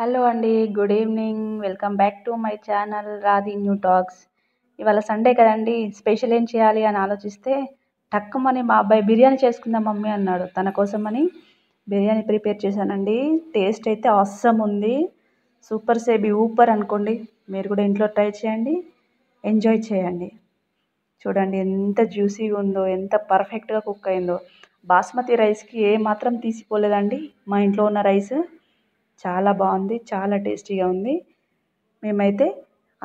hello అండి good evening welcome back to my channel Radhi new talks ఇవాళ Sunday కదండి special ఏం చేయాలి అని ఆలోచిస్తే టక్కుమని మా అబ్బాయి బిర్యానీ చేసుకుందాం మమ్మీ అన్నాడు తన కోసమని బిర్యానీ ప్రిపేర్ చేశానండి టేస్ట్ అయితే అవసరం ఉంది సూపర్ సేబీ ఊపర్ అనుకోండి మీరు కూడా ఇంట్లో ట్రై చేయండి ఎంజాయ్ చేయండి చూడండి ఎంత జ్యూసీగా ఉందో ఎంత పర్ఫెక్ట్గా కుక్ అయిందో బాస్మతి రైస్కి ఏ మాత్రం తీసిపోలేదండి మా ఇంట్లో ఉన్న రైస్ చాలా బాగుంది చాలా టేస్టీగా ఉంది మేమైతే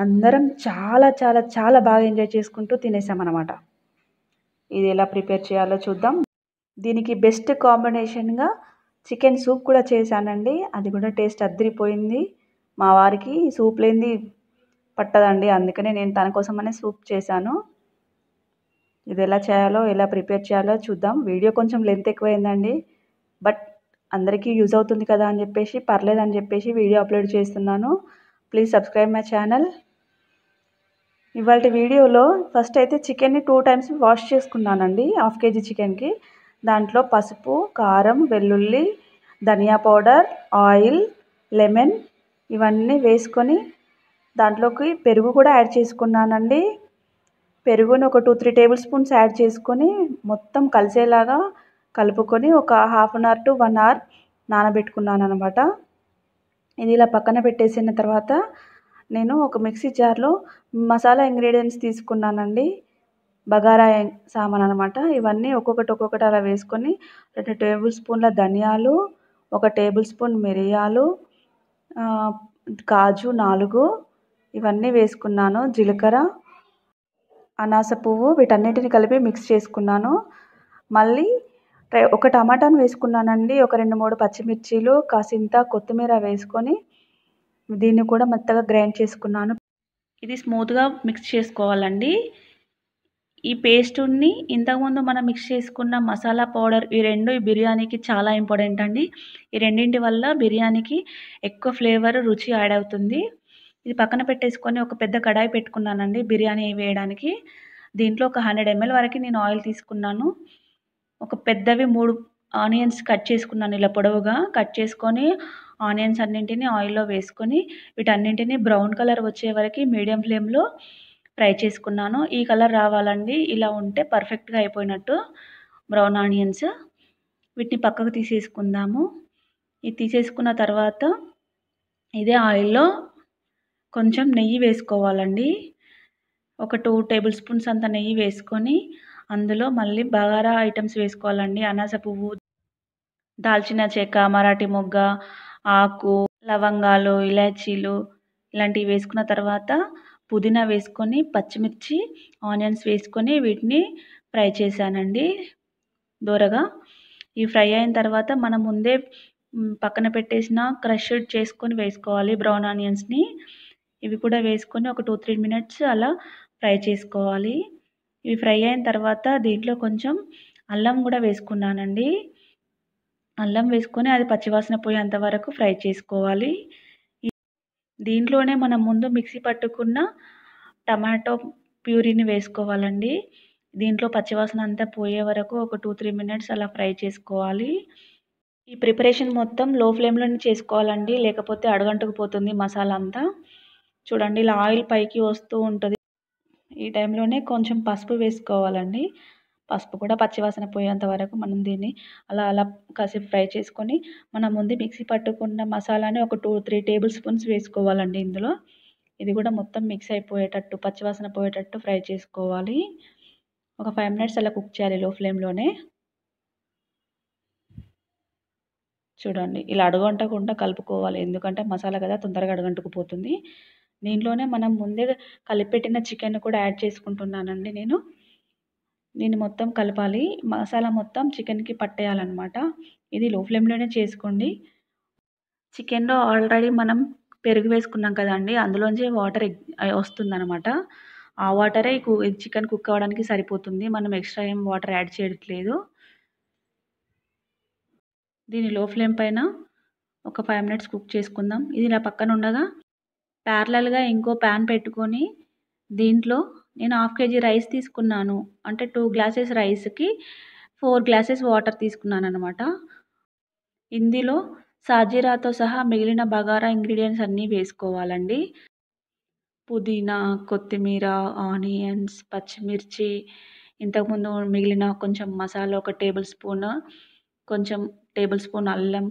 అందరం చాలా చాలా చాలా బాగా ఎంజాయ్ చేసుకుంటూ తినేసాం అనమాట ఇది ఎలా ప్రిపేర్ చేయాలో చూద్దాం దీనికి బెస్ట్ కాంబినేషన్గా చికెన్ సూప్ కూడా చేశానండి అది కూడా టేస్ట్ అద్దరిపోయింది మా వారికి సూప్ లేనిది పట్టదండి అందుకనే నేను తన కోసమనే సూప్ చేశాను ఇది ఎలా చేయాలో ఎలా ప్రిపేర్ చేయాలో చూద్దాం వీడియో కొంచెం లెంత్ ఎక్కువైందండి బట్ అందరికీ యూజ్ అవుతుంది కదా అని చెప్పేసి అని చెప్పేసి వీడియో అప్లోడ్ చేస్తున్నాను ప్లీజ్ సబ్స్క్రైబ్ మై ఛానల్ ఇవాళ వీడియోలో ఫస్ట్ అయితే చికెన్ని టూ టైమ్స్ వాష్ చేసుకున్నానండి హాఫ్ కేజీ చికెన్కి దాంట్లో పసుపు కారం వెల్లుల్లి ధనియా పౌడర్ ఆయిల్ లెమన్ ఇవన్నీ వేసుకొని దాంట్లోకి పెరుగు కూడా యాడ్ చేసుకున్నానండి పెరుగుని ఒక two three tablespoons add చేసుకొని మొత్తం కలిసేలాగా కలుపుకొని ఒక half an hour to one hour నానబెట్టుకున్నాను అనమాట ఇది ఇలా పక్కన పెట్టేసిన తర్వాత నేను ఒక మిక్సీ జార్లో మసాలా ఇంగ్రీడియంట్స్ తీసుకున్నానండి బగారా సామాన్ అనమాట ఇవన్నీ ఒక్కొక్కటి ఒక్కొక్కటి అలా వేసుకొని రెండు టేబుల్ స్పూన్ల ధనియాలు ఒక టేబుల్ స్పూన్ మిరియాలు కాజు నాలుగు ఇవన్నీ వేసుకున్నాను జీలకర్ర అనాస పువ్వు వీటన్నిటిని కలిపి మిక్స్ చేసుకున్నాను మళ్ళీ ఒక టమాటాను వేసుకున్నానండి ఒక రెండు మూడు పచ్చిమిర్చీలు కాసింత కొత్తిమీర వేసుకొని దీన్ని కూడా మెత్తగా గ్రైండ్ చేసుకున్నాను ఇది స్మూత్గా మిక్స్ చేసుకోవాలండి ఈ పేస్టుని ఇంతకుముందు మనం మిక్స్ చేసుకున్న మసాలా పౌడర్ ఈ రెండు ఈ బిర్యానీకి చాలా ఇంపార్టెంట్ అండి ఈ రెండింటి వల్ల బిర్యానీకి ఎక్కువ ఫ్లేవర్ రుచి యాడ్ అవుతుంది ఇది పక్కన పెట్టేసుకొని ఒక పెద్ద కడాయి పెట్టుకున్నానండి బిర్యానీ వేయడానికి దీంట్లో ఒక హండ్రెడ్ ఎంఎల్ వరకు నేను ఆయిల్ తీసుకున్నాను ఒక పెద్దవి మూడు ఆనియన్స్ కట్ చేసుకున్నాను ఇలా పొడవుగా కట్ చేసుకొని ఆనియన్స్ అన్నింటినీ ఆయిల్లో వేసుకొని వీటన్నింటినీ బ్రౌన్ కలర్ వచ్చే వరకు మీడియం ఫ్లేమ్లో ఫ్రై చేసుకున్నాను ఈ కలర్ రావాలండి ఇలా ఉంటే పర్ఫెక్ట్గా అయిపోయినట్టు బ్రౌన్ ఆనియన్స్ వీటిని పక్కకు తీసేసుకుందాము ఇది తీసేసుకున్న తర్వాత ఇదే ఆయిల్లో కొంచెం నెయ్యి వేసుకోవాలండి ఒక టూ టేబుల్ స్పూన్స్ అంత నెయ్యి వేసుకొని అందులో మళ్ళీ బగారా ఐటమ్స్ వేసుకోవాలండి అనాస పువ్వు దాల్చిన చెక్క మరాఠీ మొగ్గ ఆకు లవంగాలు ఇలాచీలు ఇలాంటివి వేసుకున్న తర్వాత పుదీనా వేసుకొని పచ్చిమిర్చి ఆనియన్స్ వేసుకొని వీటిని ఫ్రై చేశానండి దూరగా ఈ ఫ్రై అయిన తర్వాత మనం ముందే పక్కన పెట్టేసిన క్రష్ చేసుకొని వేసుకోవాలి బ్రౌన్ ఆనియన్స్ని ఇవి కూడా వేసుకొని ఒక టూ త్రీ మినిట్స్ అలా ఫ్రై చేసుకోవాలి ఇవి ఫ్రై అయిన తర్వాత దీంట్లో కొంచెం అల్లం కూడా వేసుకున్నానండి అల్లం వేసుకొని అది పచ్చివాసన పోయేంత వరకు ఫ్రై చేసుకోవాలి దీంట్లోనే మనం ముందు మిక్సీ పట్టుకున్న టమాటో ప్యూరీని వేసుకోవాలండి దీంట్లో పచ్చివాసన అంతా పోయే వరకు ఒక టూ త్రీ మినిట్స్ అలా ఫ్రై చేసుకోవాలి ఈ ప్రిపరేషన్ మొత్తం లో ఫ్లేమ్లోనే చేసుకోవాలండి లేకపోతే అడగంటుకు పోతుంది మసాలా అంతా చూడండి ఇలా ఆయిల్ పైకి వస్తూ ఉంటుంది ఈ టైంలోనే కొంచెం పసుపు వేసుకోవాలండి పసుపు కూడా పచ్చివాసన పోయేంత వరకు మనం దీన్ని అలా అలా కాసేపు ఫ్రై చేసుకొని మనం ముందు మిక్సీ పట్టుకున్న మసాలాని ఒక టూ త్రీ టేబుల్ స్పూన్స్ వేసుకోవాలండి ఇందులో ఇది కూడా మొత్తం మిక్స్ అయిపోయేటట్టు పచ్చివాసన పోయేటట్టు ఫ్రై చేసుకోవాలి ఒక ఫైవ్ మినిట్స్ అలా కుక్ చేయాలి లో ఫ్లేమ్లోనే చూడండి ఇలా అడుగంటకుండా కలుపుకోవాలి ఎందుకంటే మసాలా కదా తొందరగా అడుగంటుకుపోతుంది దీంట్లోనే మనం ముందే కలిపెట్టిన చికెన్ కూడా యాడ్ చేసుకుంటున్నానండి నేను దీన్ని మొత్తం కలపాలి మసాలా మొత్తం చికెన్కి పట్టేయాలన్నమాట ఇది లో ఫ్లేమ్లోనే చేసుకోండి చికెన్లో ఆల్రెడీ మనం పెరుగు వేసుకున్నాం కదండి అందులోంచి వాటర్ వస్తుందన్నమాట ఆ వాటరే చికెన్ కుక్ అవ్వడానికి సరిపోతుంది మనం ఎక్స్ట్రా ఏం వాటర్ యాడ్ చేయట్లేదు దీన్ని లో ఫ్లేమ్ పైన ఒక ఫైవ్ మినిట్స్ కుక్ చేసుకుందాం ఇది నా పక్కన ఉండగా ప్యారలల్గా ఇంకో ప్యాన్ పెట్టుకొని దీంట్లో నేను హాఫ్ కేజీ రైస్ తీసుకున్నాను అంటే టూ గ్లాసెస్ రైస్కి ఫోర్ గ్లాసెస్ వాటర్ తీసుకున్నాను అనమాట ఇందులో సాజీరాతో సహా మిగిలిన బగారా ఇంగ్రీడియంట్స్ అన్నీ వేసుకోవాలండి పుదీనా కొత్తిమీర ఆనియన్స్ పచ్చిమిర్చి ఇంతకుముందు మిగిలిన కొంచెం మసాలా ఒక టేబుల్ స్పూన్ కొంచెం టేబుల్ స్పూన్ అల్లం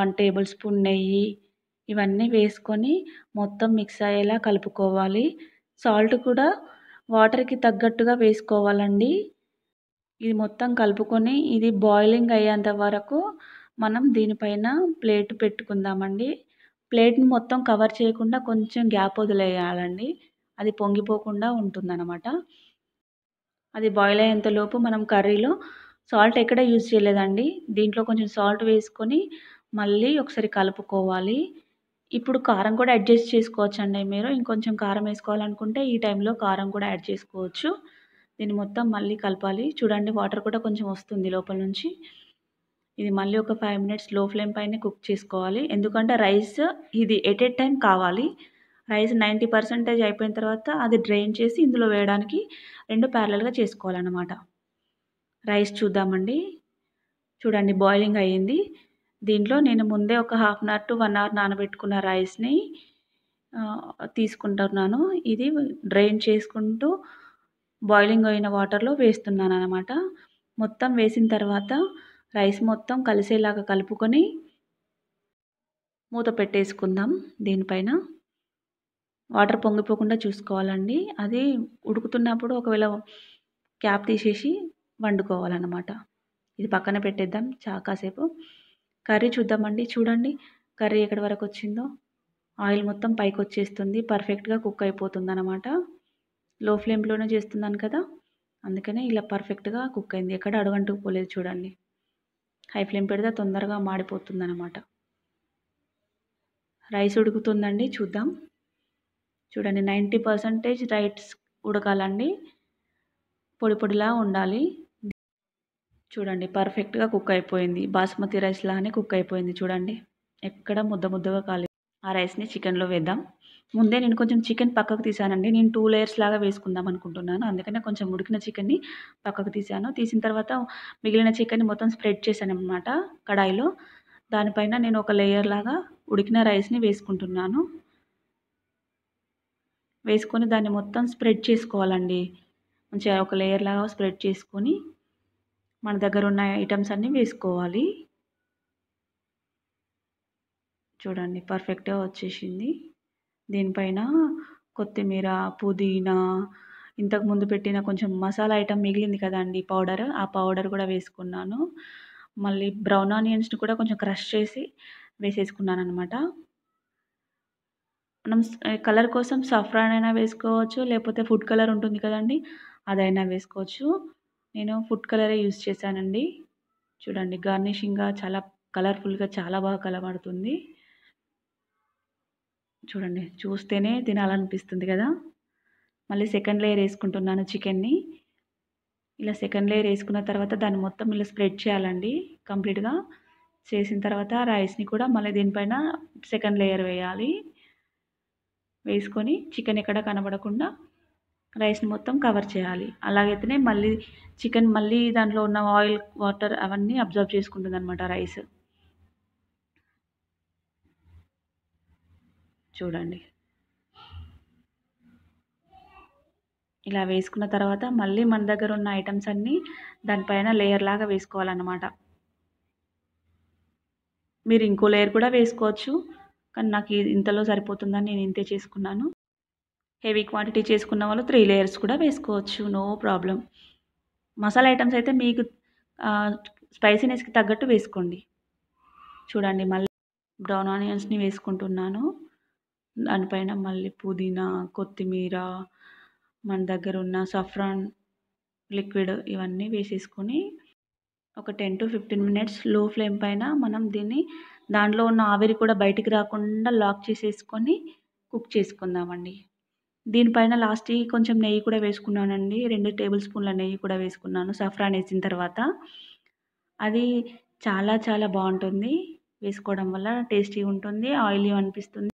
వన్ టేబుల్ స్పూన్ నెయ్యి ఇవన్నీ వేసుకొని మొత్తం మిక్స్ అయ్యేలా కలుపుకోవాలి సాల్ట్ కూడా వాటర్కి తగ్గట్టుగా వేసుకోవాలండి ఇది మొత్తం కలుపుకొని ఇది బాయిలింగ్ అయ్యేంత వరకు మనం దీనిపైన ప్లేట్ పెట్టుకుందామండి ప్లేట్ని మొత్తం కవర్ చేయకుండా కొంచెం గ్యాప్ వదిలేయాలండి అది పొంగిపోకుండా ఉంటుందన్నమాట అది బాయిల్ అయ్యేంతలోపు మనం కర్రీలో సాల్ట్ ఎక్కడ యూజ్ చేయలేదండి దీంట్లో కొంచెం సాల్ట్ వేసుకొని మళ్ళీ ఒకసారి కలుపుకోవాలి ఇప్పుడు కారం కూడా అడ్జస్ట్ చేసుకోవచ్చండి మీరు ఇంకొంచెం కారం వేసుకోవాలనుకుంటే ఈ టైంలో కారం కూడా యాడ్ చేసుకోవచ్చు దీన్ని మొత్తం మళ్ళీ కలపాలి చూడండి వాటర్ కూడా కొంచెం వస్తుంది లోపల నుంచి ఇది మళ్ళీ ఒక ఫైవ్ మినిట్స్ లో ఫ్లేమ్ పైన కుక్ చేసుకోవాలి ఎందుకంటే రైస్ ఇది ఎట్ ఎట్ టైం కావాలి రైస్ నైంటీ పర్సెంటేజ్ అయిపోయిన తర్వాత అది డ్రైన్ చేసి ఇందులో వేయడానికి రెండు ప్యారలల్గా చేసుకోవాలన్నమాట రైస్ చూద్దామండి చూడండి బాయిలింగ్ అయ్యింది దీంట్లో నేను ముందే ఒక half an hour to one hour నానబెట్టుకున్న రైస్ని తీసుకుంటున్నాను ఇది డ్రైన్ చేసుకుంటూ బాయిలింగ్ అయిన వాటర్లో వేస్తున్నాను అనమాట మొత్తం వేసిన తర్వాత రైస్ మొత్తం కలిసేలాగా కలుపుకొని మూత పెట్టేసుకుందాం దీనిపైన వాటర్ పొంగిపోకుండా చూసుకోవాలండి అది ఉడుకుతున్నప్పుడు ఒకవేళ క్యాప్ తీసేసి వండుకోవాలన్నమాట ఇది పక్కన పెట్టేద్దాం చాలా కాసేపు కర్రీ చూద్దామండి చూడండి కర్రీ ఎక్కడి వరకు వచ్చిందో ఆయిల్ మొత్తం పైకి వచ్చేస్తుంది పర్ఫెక్ట్గా కుక్ అయిపోతుంది అనమాట లో ఫ్లేమ్లోనే చేస్తున్నాను కదా అందుకనే ఇలా పర్ఫెక్ట్గా కుక్ అయింది ఎక్కడ అడుగంటుకు పోలేదు చూడండి హై ఫ్లేమ్ పెడితే తొందరగా మాడిపోతుంది అనమాట రైస్ ఉడుకుతుందండి చూద్దాం చూడండి నైంటీ పర్సెంటేజ్ రైస్ ఉడకాలండి పొడి పొడిలా ఉండాలి చూడండి పర్ఫెక్ట్గా కుక్ అయిపోయింది బాస్మతి రైస్ లాగానే కుక్ అయిపోయింది చూడండి ఎక్కడ ముద్ద ముద్దగా కాలేదు ఆ రైస్ని చికెన్లో వేద్దాం ముందే నేను కొంచెం చికెన్ పక్కకు తీసానండి నేను టూ లేయర్స్ లాగా వేసుకుందాం అనుకుంటున్నాను అందుకనే కొంచెం ఉడికిన చికెన్ని పక్కకు తీసాను తీసిన తర్వాత మిగిలిన చికెన్ని మొత్తం స్ప్రెడ్ చేశాను అనమాట కడాయిలో దానిపైన నేను ఒక లేయర్ లాగా ఉడికిన రైస్ని వేసుకుంటున్నాను వేసుకొని దాన్ని మొత్తం స్ప్రెడ్ చేసుకోవాలండి మంచిగా ఒక లేయర్ లాగా స్ప్రెడ్ చేసుకొని మన దగ్గర ఉన్న ఐటమ్స్ అన్నీ వేసుకోవాలి చూడండి పర్ఫెక్ట్గా వచ్చేసింది దీనిపైన కొత్తిమీర పుదీనా ఇంతకు ముందు పెట్టిన కొంచెం మసాలా ఐటమ్ మిగిలింది కదండి పౌడర్ ఆ పౌడర్ కూడా వేసుకున్నాను మళ్ళీ బ్రౌన్ ఆనియన్స్ని కూడా కొంచెం క్రష్ చేసి వేసేసుకున్నాను అనమాట మనం కలర్ కోసం సఫ్రాన్ అయినా వేసుకోవచ్చు లేకపోతే ఫుడ్ కలర్ ఉంటుంది కదండి అదైనా వేసుకోవచ్చు నేను ఫుడ్ కలరే యూస్ చేశానండి చూడండి గార్నిషింగ్గా చాలా కలర్ఫుల్గా చాలా బాగా కలబడుతుంది చూడండి చూస్తేనే తినాలనిపిస్తుంది కదా మళ్ళీ సెకండ్ లేయర్ వేసుకుంటున్నాను చికెన్ని ఇలా సెకండ్ లేయర్ వేసుకున్న తర్వాత దాన్ని మొత్తం ఇలా స్ప్రెడ్ చేయాలండి కంప్లీట్గా చేసిన తర్వాత రైస్ని కూడా మళ్ళీ దీనిపైన సెకండ్ లేయర్ వేయాలి వేసుకొని చికెన్ ఎక్కడ కనబడకుండా రైస్ని మొత్తం కవర్ చేయాలి అలాగైతేనే మళ్ళీ చికెన్ మళ్ళీ దాంట్లో ఉన్న ఆయిల్ వాటర్ అవన్నీ అబ్జర్వ్ చేసుకుంటుంది అనమాట రైస్ చూడండి ఇలా వేసుకున్న తర్వాత మళ్ళీ మన దగ్గర ఉన్న ఐటమ్స్ అన్నీ దానిపైన లేయర్ లాగా వేసుకోవాలన్నమాట మీరు ఇంకో లేయర్ కూడా వేసుకోవచ్చు కానీ నాకు ఇంతలో సరిపోతుందని నేను ఇంతే చేసుకున్నాను హెవీ క్వాంటిటీ చేసుకున్న వాళ్ళు త్రీ లేయర్స్ కూడా వేసుకోవచ్చు నో ప్రాబ్లం మసాలా ఐటమ్స్ అయితే మీకు స్పైసీనెస్కి తగ్గట్టు వేసుకోండి చూడండి మళ్ళీ బ్రౌన్ ఆనియన్స్ని వేసుకుంటున్నాను దానిపైన మళ్ళీ పుదీనా కొత్తిమీర మన దగ్గర ఉన్న సఫ్రాన్ లిక్విడ్ ఇవన్నీ వేసేసుకొని ఒక ten to fifteen minutes low flame పైన మనం దీన్ని దాంట్లో ఉన్న ఆవిరి కూడా బయటికి రాకుండా లాక్ చేసేసుకొని కుక్ చేసుకుందామండి దీనిపైన లాస్ట్కి కొంచెం నెయ్యి కూడా వేసుకున్నానండి రెండు టేబుల్ స్పూన్ల నెయ్యి కూడా వేసుకున్నాను సఫ్రాన్ వేసిన తర్వాత అది చాలా చాలా బాగుంటుంది వేసుకోవడం వల్ల టేస్టీ ఉంటుంది ఆయిలీ అనిపిస్తుంది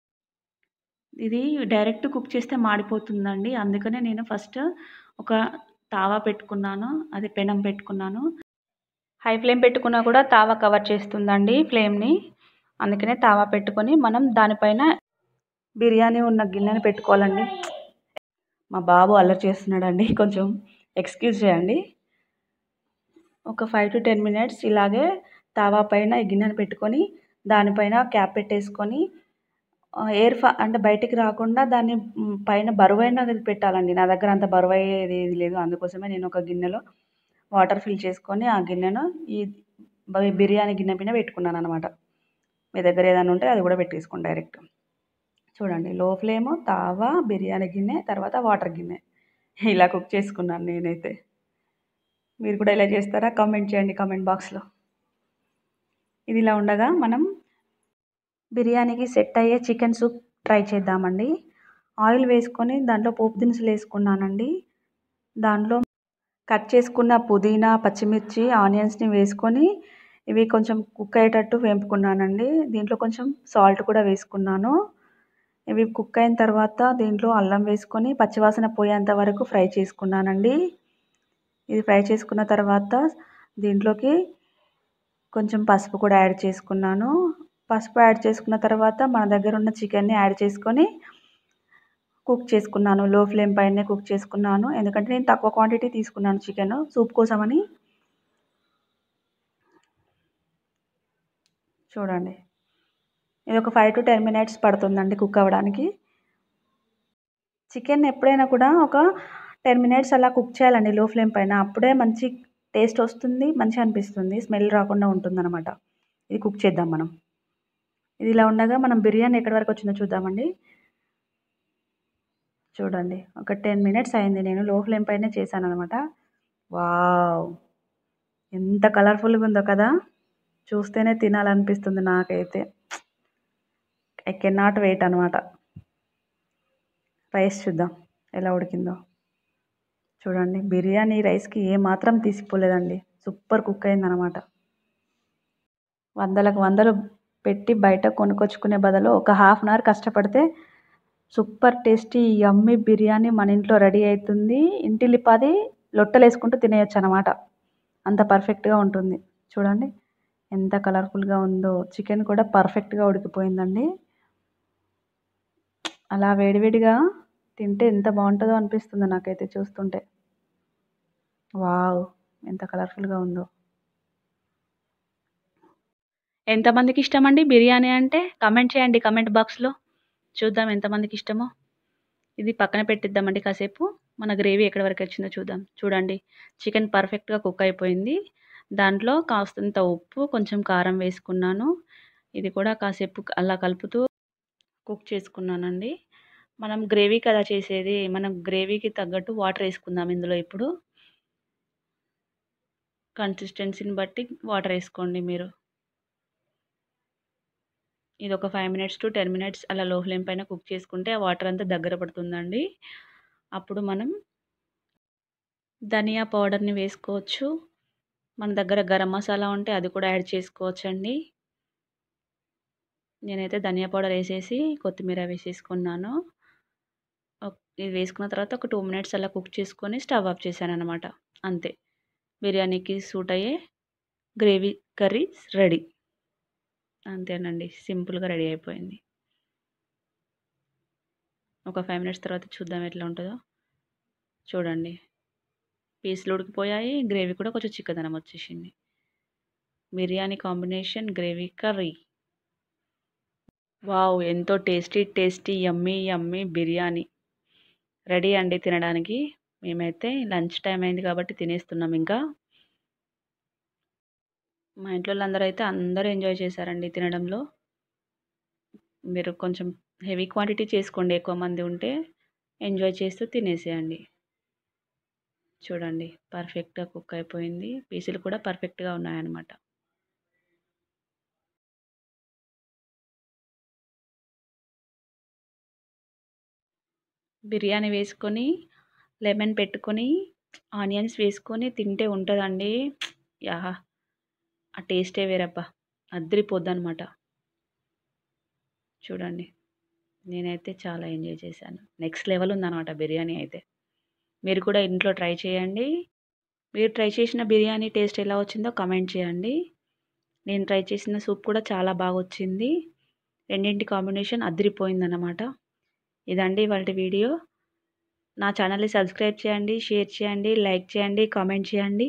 ఇది డైరెక్ట్ కుక్ చేస్తే మాడిపోతుందండి అందుకనే నేను ఫస్ట్ ఒక తావా పెట్టుకున్నాను అది పెనం పెట్టుకున్నాను హై ఫ్లేమ్ పెట్టుకున్నా కూడా తావా కవర్ చేస్తుందండి ఫ్లేమ్ని అందుకనే తావా పెట్టుకొని మనం దానిపైన బిర్యానీ ఉన్న గిన్నెని పెట్టుకోవాలండి మా బాబు అల్లరి చేస్తున్నాడండి కొంచెం ఎక్స్క్యూజ్ చేయండి ఒక ఫైవ్ టు టెన్ మినిట్స్ ఇలాగే తావా పైన ఈ గిన్నెను పెట్టుకొని దానిపైన క్యాప్ పెట్టేసుకొని ఎయిర్ ఫా అంటే బయటికి రాకుండా దాన్ని పైన బరువైనది పెట్టాలండి నా దగ్గర అంత బరువయ్యేది ఏది లేదు అందుకోసమే నేను ఒక గిన్నెలో వాటర్ ఫిల్ చేసుకొని ఆ గిన్నెను ఈ బిర్యానీ గిన్నె పైన పెట్టుకున్నాను అనమాట మీ దగ్గర ఏదైనా ఉంటే అది కూడా పెట్టేసుకోండి డైరెక్ట్ చూడండి లో ఫ్లేమ్ తావా బిర్యానీ గిన్నె తర్వాత వాటర్ గిన్నె ఇలా కుక్ చేసుకున్నాను నేనైతే మీరు కూడా ఇలా చేస్తారా కామెంట్ చేయండి కామెంట్ బాక్స్లో ఇది ఇలా ఉండగా మనం బిర్యానీకి సెట్ అయ్యే చికెన్ సూప్ ట్రై చేద్దామండి ఆయిల్ వేసుకొని దాంట్లో పోపు దినుసులు వేసుకున్నానండి దాంట్లో కట్ చేసుకున్న పుదీనా పచ్చిమిర్చి ఆనియన్స్ని వేసుకొని ఇవి కొంచెం కుక్ అయ్యేటట్టు వేపుకున్నానండి దీంట్లో కొంచెం సాల్ట్ కూడా వేసుకున్నాను ఇవి కుక్ అయిన తర్వాత దీంట్లో అల్లం వేసుకొని పచ్చివాసన పోయేంత వరకు ఫ్రై చేసుకున్నానండి ఇది ఫ్రై చేసుకున్న తర్వాత దీంట్లోకి కొంచెం పసుపు కూడా యాడ్ చేసుకున్నాను పసుపు యాడ్ చేసుకున్న తర్వాత మన దగ్గర ఉన్న చికెన్ని యాడ్ చేసుకొని కుక్ చేసుకున్నాను లో ఫ్లేమ్ పైనే కుక్ చేసుకున్నాను ఎందుకంటే నేను తక్కువ క్వాంటిటీ తీసుకున్నాను చికెన్ సూప్ కోసమని చూడండి ఇది ఒక ఫైవ్ టు టెన్ మినిట్స్ పడుతుందండి కుక్ అవ్వడానికి చికెన్ ఎప్పుడైనా కూడా ఒక టెన్ మినిట్స్ అలా కుక్ చేయాలండి లో ఫ్లేమ్ పైన అప్పుడే మంచి టేస్ట్ వస్తుంది మంచి అనిపిస్తుంది స్మెల్ రాకుండా ఉంటుందన్నమాట ఇది కుక్ చేద్దాం మనం ఇది ఇలా ఉండగా మనం బిర్యానీ ఎక్కడి వరకు వచ్చిందో చూద్దామండి చూడండి ఒక టెన్ మినిట్స్ అయింది నేను లో ఫ్లేమ్ పైన చేశాను అనమాట వావ్ ఎంత కలర్ఫుల్గా ఉందో కదా చూస్తేనే తినాలనిపిస్తుంది నాకైతే ఐ కెన్ నాట్ వెయిట్ అనమాట రైస్ చూద్దాం ఎలా ఉడికిందో చూడండి బిర్యానీ రైస్కి ఏమాత్రం తీసిపోలేదండి సూపర్ కుక్ అయిందనమాట వందలకు వందలు పెట్టి బయట కొనుక్కొచ్చుకునే బదులు ఒక హాఫ్ అన్ అవర్ కష్టపడితే సూపర్ టేస్టీ అమ్మి బిర్యానీ మన ఇంట్లో రెడీ అవుతుంది లిపాది లొట్టలు వేసుకుంటూ తినేయచ్చు అనమాట అంత పర్ఫెక్ట్గా ఉంటుంది చూడండి ఎంత కలర్ఫుల్గా ఉందో చికెన్ కూడా పర్ఫెక్ట్గా ఉడికిపోయిందండి అలా వేడివేడిగా తింటే ఎంత బాగుంటుందో అనిపిస్తుందో నాకైతే చూస్తుంటే వావ్ ఎంత కలర్ఫుల్గా ఉందో ఎంతమందికి ఇష్టమండి బిర్యానీ అంటే కమెంట్ చేయండి కమెంట్ బాక్స్లో చూద్దాం ఎంతమందికి ఇష్టమో ఇది పక్కన పెట్టిద్దామండి కాసేపు మన గ్రేవీ ఎక్కడి వరకు వచ్చిందో చూద్దాం చూడండి చికెన్ పర్ఫెక్ట్గా కుక్ అయిపోయింది దాంట్లో కాస్తంత ఉప్పు కొంచెం కారం వేసుకున్నాను ఇది కూడా కాసేపు అలా కలుపుతూ కుక్ చేసుకున్నానండి మనం గ్రేవీ కదా చేసేది మనం గ్రేవీకి తగ్గట్టు వాటర్ వేసుకుందాం ఇందులో ఇప్పుడు కన్సిస్టెన్సీని బట్టి వాటర్ వేసుకోండి మీరు ఇది ఒక five minutes to ten minutes అలా లో ఫ్లేమ్ పైన కుక్ చేసుకుంటే ఆ వాటర్ అంతా దగ్గర పడుతుందండి అప్పుడు మనం ధనియా పౌడర్ని వేసుకోవచ్చు మన దగ్గర గరం మసాలా ఉంటే అది కూడా యాడ్ చేసుకోవచ్చండి నేనైతే ధనియా పౌడర్ వేసేసి కొత్తిమీర వేసేసుకున్నాను ఇది వేసుకున్న తర్వాత ఒక టూ మినిట్స్ అలా కుక్ చేసుకొని స్టవ్ ఆఫ్ చేశాను అనమాట అంతే బిర్యానీకి సూట్ అయ్యే గ్రేవీ కర్రీ రెడీ అంతేనండి సింపుల్గా రెడీ అయిపోయింది ఒక ఫైవ్ మినిట్స్ తర్వాత చూద్దాం ఎట్లా ఉంటుందో చూడండి పీసులు ఉడికిపోయాయి గ్రేవీ కూడా కొంచెం చిక్కదనం వచ్చేసింది biryani combination gravy curry wow ఎంతో tasty tasty yummy yummy biryani ready అండి తినడానికి మేమైతే లంచ్ టైం అయింది కాబట్టి తినేస్తున్నాం ఇంకా మా ఇంట్లో వాళ్ళందరూ అయితే అందరూ ఎంజాయ్ చేశారండి తినడంలో మీరు కొంచెం హెవీ క్వాంటిటీ చేసుకోండి ఎక్కువ మంది ఉంటే ఎంజాయ్ చేస్తూ తినేసేయండి చూడండి పర్ఫెక్ట్గా కుక్ అయిపోయింది పీసులు కూడా పర్ఫెక్ట్గా ఉన్నాయన్నమాట బిర్యానీ వేసుకొని లెమన్ పెట్టుకొని ఆనియన్స్ వేసుకొని తింటే ఉంటుందండి యాహా ఆ టేస్టే వేరబ్బా అద్దరిపోద్ది అనమాట చూడండి నేనైతే చాలా ఎంజాయ్ చేశాను నెక్స్ట్ లెవెల్ ఉందన్నమాట బిర్యానీ అయితే మీరు కూడా ఇంట్లో ట్రై చేయండి మీరు ట్రై చేసిన బిర్యానీ టేస్ట్ ఎలా వచ్చిందో కమెంట్ చేయండి నేను ట్రై చేసిన సూప్ కూడా చాలా బాగా వచ్చింది రెండింటి కాంబినేషన్ అద్దరిపోయిందన్నమాట ఇదండి ఇవాళ వీడియో నా ఛానల్ని సబ్స్క్రైబ్ చేయండి షేర్ చేయండి లైక్ చేయండి కామెంట్ చేయండి